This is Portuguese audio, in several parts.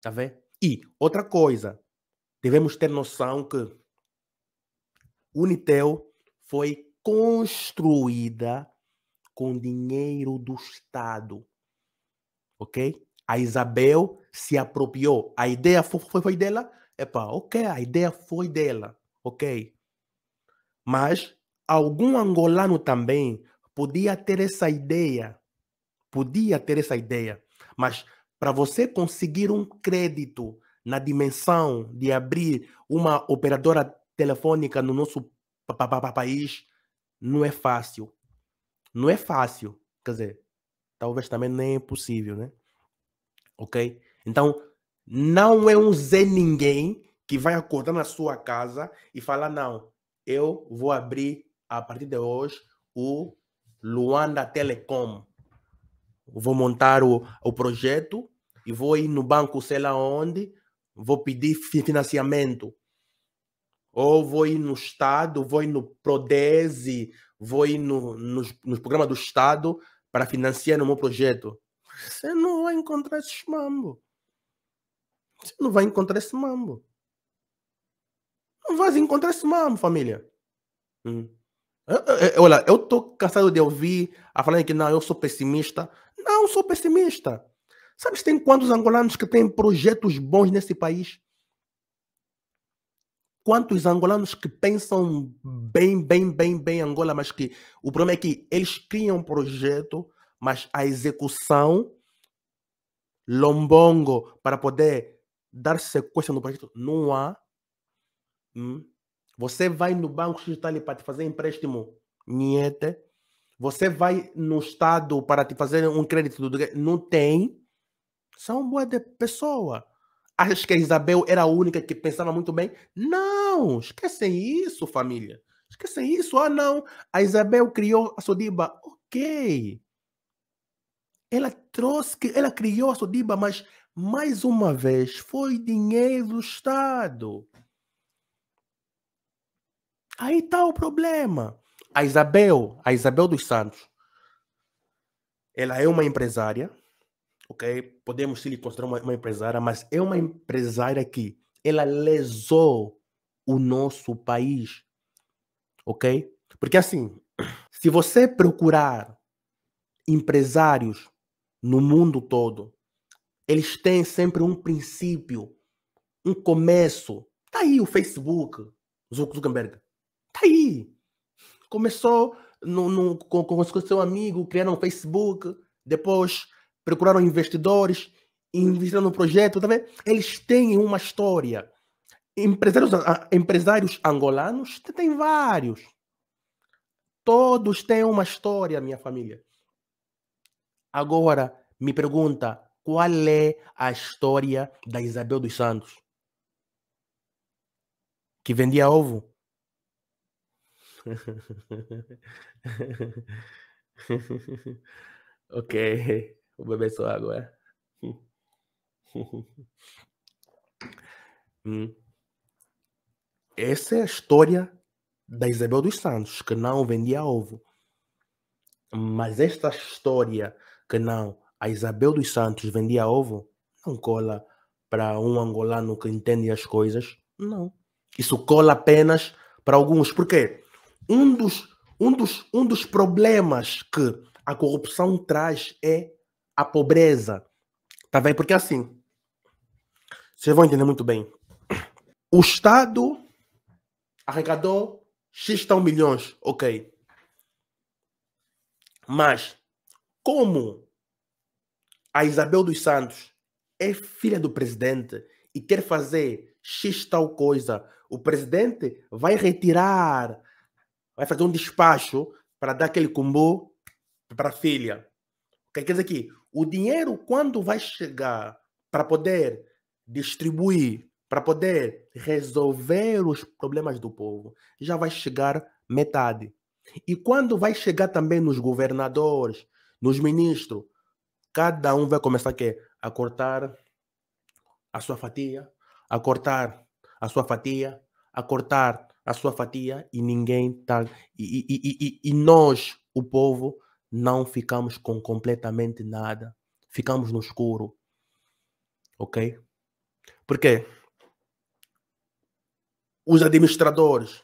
Tá vendo? E outra coisa, devemos ter noção que o Unitel foi construída com dinheiro do Estado. Ok? A Isabel se apropriou. A ideia foi, foi, foi dela? Epa, ok, a ideia foi dela. Ok. Mas algum angolano também podia ter essa ideia. Podia ter essa ideia. Mas para você conseguir um crédito na dimensão de abrir uma operadora telefônica no nosso país, não é fácil. Não é fácil. Quer dizer, talvez também nem é possível, né? Ok? Então, não é um Zé Ninguém que vai acordar na sua casa e falar: não, eu vou abrir a partir de hoje o Luanda Telecom vou montar o, o projeto e vou ir no banco, sei lá onde, vou pedir financiamento. Ou vou ir no Estado, vou ir no Prodese, vou ir no, nos, nos programas do Estado para financiar o meu projeto. Você não vai encontrar esses mambo. Você não vai encontrar esse mambo. Não vai encontrar esse mambo, família. Hum. É, olha, eu estou cansado de ouvir a falar que não, eu sou pessimista. Não, sou pessimista. Sabes, tem quantos angolanos que têm projetos bons nesse país? Quantos angolanos que pensam bem, bem, bem, bem Angola, mas que o problema é que eles criam um projeto, mas a execução lombongo para poder dar sequência no projeto não há. Hum? Você vai no Banco Digital para te fazer empréstimo, niente. Você vai no Estado para te fazer um crédito, não tem. São boas de pessoa. que a Isabel era a única que pensava muito bem? Não, esquecem isso, família. Esquecem isso. Ah, não, a Isabel criou a Sodiba. Ok. Ela trouxe, ela criou a Sodiba, mas mais uma vez foi dinheiro do Estado. Aí tá o problema. A Isabel, a Isabel dos Santos, ela é uma empresária, ok? Podemos se lhe considerar uma, uma empresária, mas é uma empresária que ela lesou o nosso país, ok? Porque assim, se você procurar empresários no mundo todo, eles têm sempre um princípio, um começo. Tá aí o Facebook, Zuckerberg tá aí. Começou no, no, com, com, com seu amigo, criaram um Facebook, depois procuraram investidores, investiram no projeto, tá vendo? Eles têm uma história. Empresários, ah, empresários angolanos tem vários. Todos têm uma história, minha família. Agora, me pergunta, qual é a história da Isabel dos Santos? Que vendia ovo? ok, vou beber sua água. É? hum. Essa é a história da Isabel dos Santos, que não vendia ovo. Mas esta história que não, a Isabel dos Santos vendia ovo, não cola para um angolano que entende as coisas, não. Isso cola apenas para alguns. Por quê? um dos, um, dos, um dos problemas que a corrupção traz é a pobreza. Tá bem? Porque assim, vocês vão entender muito bem. O Estado arrecadou X tão milhões, ok. Mas, como a Isabel dos Santos é filha do presidente e quer fazer X tal coisa, o presidente vai retirar vai fazer um despacho para dar aquele combo para a filha. Quer dizer que o dinheiro, quando vai chegar para poder distribuir, para poder resolver os problemas do povo, já vai chegar metade. E quando vai chegar também nos governadores, nos ministros, cada um vai começar a, a cortar a sua fatia, a cortar a sua fatia, a cortar a sua fatia e ninguém está. E, e, e, e, nós, o povo, não ficamos com completamente nada. Ficamos no escuro. Ok? Porque os administradores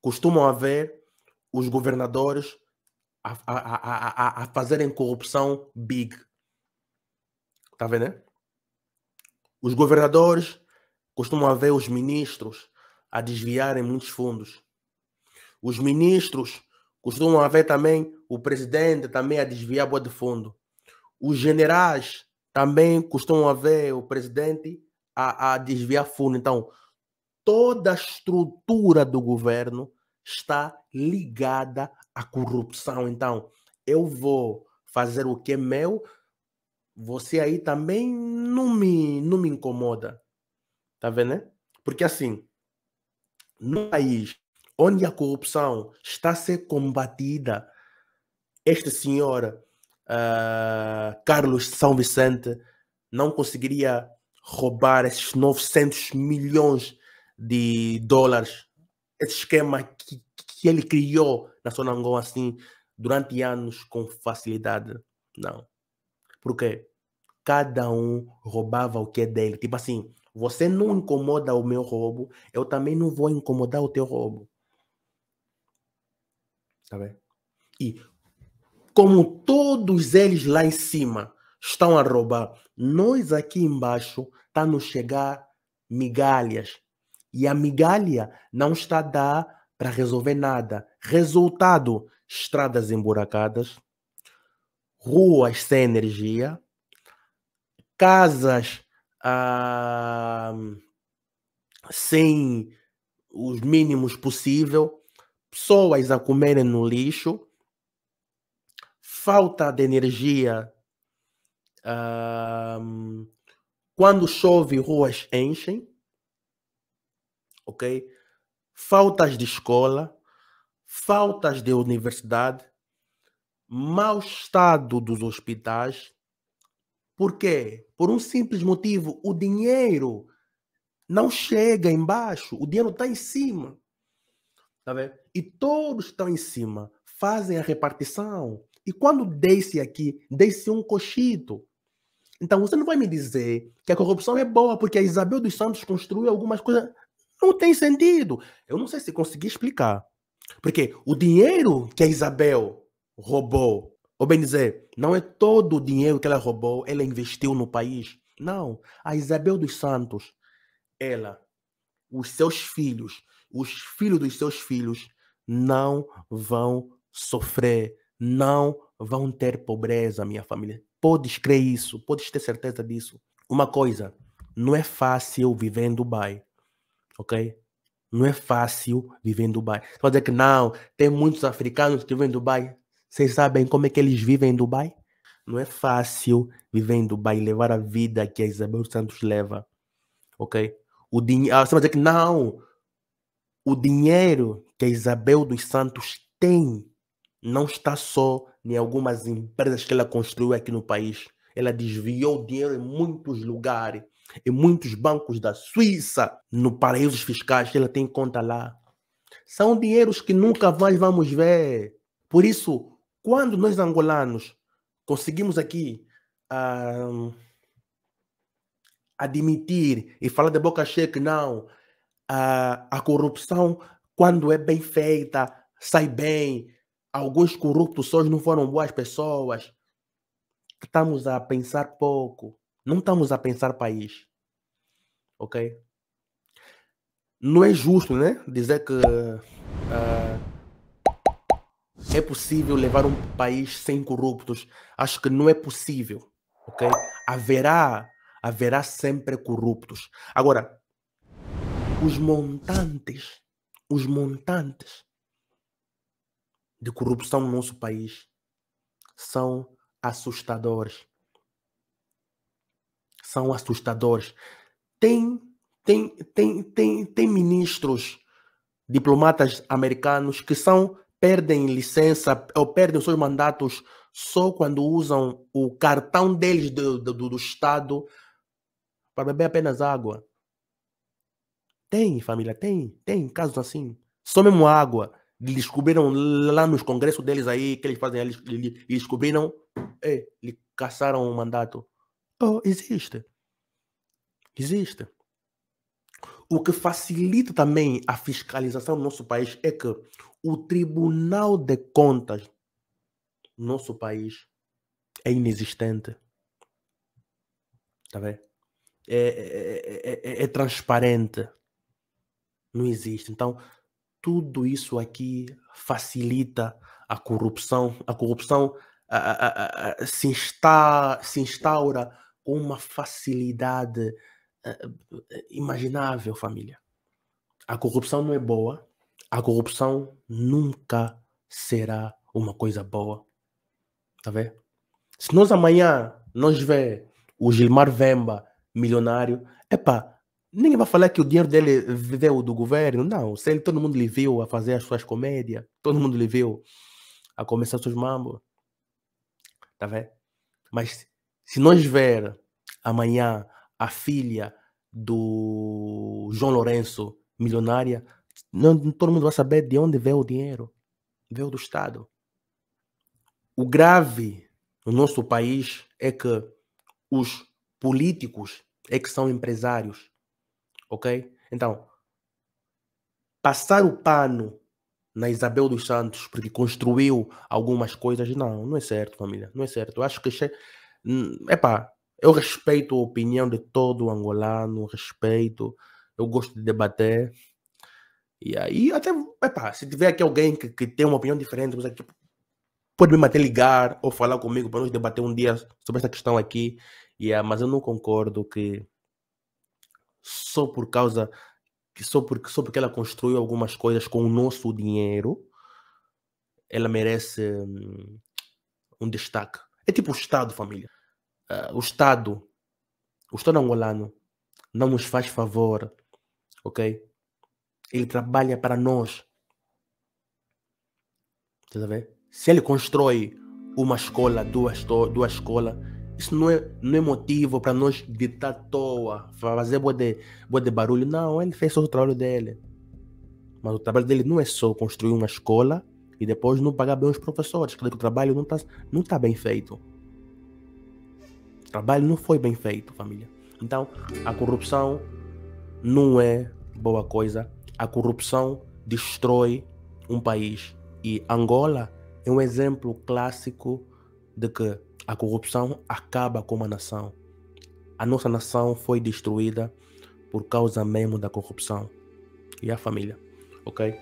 costumam haver os governadores a, a, a, a fazerem corrupção big. Tá vendo? Né? Os governadores costumam haver os ministros a desviar em muitos fundos. Os ministros costumam haver também, o presidente também a desviar boa de fundo. Os generais também costumam haver o presidente a, a desviar fundo. Então, toda a estrutura do governo está ligada à corrupção. Então, eu vou fazer o que é meu, você aí também não me, não me incomoda. Tá vendo? Né? Porque assim, no país onde a corrupção está a ser combatida, este senhor uh, ah, Carlos São Vicente não conseguiria roubar esses 900 milhões de dólares, esse esquema que, que ele criou na Sonangon assim durante anos com facilidade. Não. Por quê? Cada um roubava o que é dele. Tipo assim, você não incomoda o meu roubo, eu também não vou incomodar o teu roubo. Tá bem? E como todos eles lá em cima estão a roubar, nós aqui embaixo tá nos chegar migalhas. E a migalha não está dá para resolver nada. Resultado: estradas emburacadas, ruas sem energia, casas ah, sem os mínimos possível, pessoas a comerem no lixo, falta de energia. Uh, quando chove, ruas enchem, ok? Faltas de escola, faltas de universidade, mau estado dos hospitais, por quê? Por um simples motivo: o dinheiro não chega embaixo, o dinheiro está em cima. Tá vendo? E todos estão em cima, fazem a repartição. E quando desce aqui, desce um cochito. Então você não vai me dizer que a corrupção é boa porque a Isabel dos Santos construiu algumas coisas. Não tem sentido. Eu não sei se consegui explicar. Porque o dinheiro que a Isabel roubou ou bem dizer, não é todo o dinheiro que ela roubou, ela investiu no país. Não. A Isabel dos Santos, ela, os seus filhos, os filhos dos seus filhos, não vão sofrer, não vão ter pobreza, minha família. Podes crer isso, podes ter certeza disso. Uma coisa, não é fácil viver em Dubai, ok? Não é fácil viver em Dubai. Você vai dizer que não, tem muitos africanos que vivem em Dubai. Vocês sabem como é que eles vivem em Dubai? Não é fácil viver em Dubai, levar a vida que a Isabel Santos leva. Ok? O dinheiro. Ah, você vai dizer que não! O dinheiro que a Isabel dos Santos tem não está só em algumas empresas que ela construiu aqui no país. Ela desviou dinheiro em muitos lugares, em muitos bancos da Suíça, no paraísos fiscais que ela tem conta lá. São dinheiros que nunca mais vamos ver. Por isso, quando nós angolanos conseguimos aqui uh, admitir e falar de boca cheia que não, uh, a corrupção, quando é bem feita, sai bem, alguns corruptos só não foram boas pessoas, estamos a pensar pouco, não estamos a pensar país. Ok? Não é justo, né? Dizer que. Uh, é possível levar um país sem corruptos? Acho que não é possível, ok? Haverá, haverá sempre corruptos. Agora, os montantes, os montantes de corrupção no nosso país são assustadores. São assustadores. Tem, tem, tem, tem, tem ministros, diplomatas americanos que são perdem licença ou perdem seus mandatos só quando usam o cartão deles do, do, do Estado para beber apenas água. Tem, família, tem, tem casos assim. Só mesmo água. Descobriram lá nos congressos deles aí, que eles fazem, eles, descobriram, é, caçaram o um mandato. Oh, existe. Existe. O que facilita também a fiscalização no nosso país é que o Tribunal de Contas no nosso país é inexistente. Está vendo? É, é, é, é, transparente. Não existe. Então, tudo isso aqui facilita a corrupção. A corrupção a, a, a, se, insta, se instaura com uma facilidade imaginável, família. A corrupção não é boa. A corrupção nunca será uma coisa boa. Tá vendo? Se nós amanhã nós vê o Gilmar Vemba milionário, epá, ninguém vai falar que o dinheiro dele veio do governo, não. ele todo mundo lhe viu a fazer as suas comédias, todo mundo lhe viu a começar seus mambo, Tá vendo? Mas se nós ver amanhã a filha do João Lourenço, milionária, não, todo mundo vai saber de onde veio o dinheiro. Veio do Estado. O grave no nosso país é que os políticos é que são empresários. Ok? Então, passar o pano na Isabel dos Santos porque construiu algumas coisas, não, não é certo, família. Não é certo. Eu acho que. Hum, epá, eu respeito a opinião de todo angolano, respeito, eu gosto de debater. E aí, até, epa, se tiver aqui alguém que, que tem uma opinião diferente, tipo, pode me até ligar ou falar comigo para nós debater um dia sobre essa questão aqui. Yeah, é, mas eu não concordo que só por causa que só porque só porque ela construiu algumas coisas com o nosso dinheiro, ela merece um, um destaque. É tipo o Estado, família uh, o Estado, o Estado angolano, não nos faz favor, ok? Ele trabalha para nós. Tá vendo? Se ele constrói uma escola, duas, duas escolas, isso não é, não é motivo para nós gritar à toa, fazer boa de, boa de barulho. Não, ele fez só o trabalho dele. Mas o trabalho dele não é só construir uma escola e depois não pagar bem os professores. Porque que o trabalho não está não tá bem feito. O trabalho não foi bem feito, família. Então, a corrupção não é boa coisa. A corrupção destrói um país. E Angola é um exemplo clássico de que a corrupção acaba com uma nação. A nossa nação foi destruída por causa mesmo da corrupção. E a família, ok?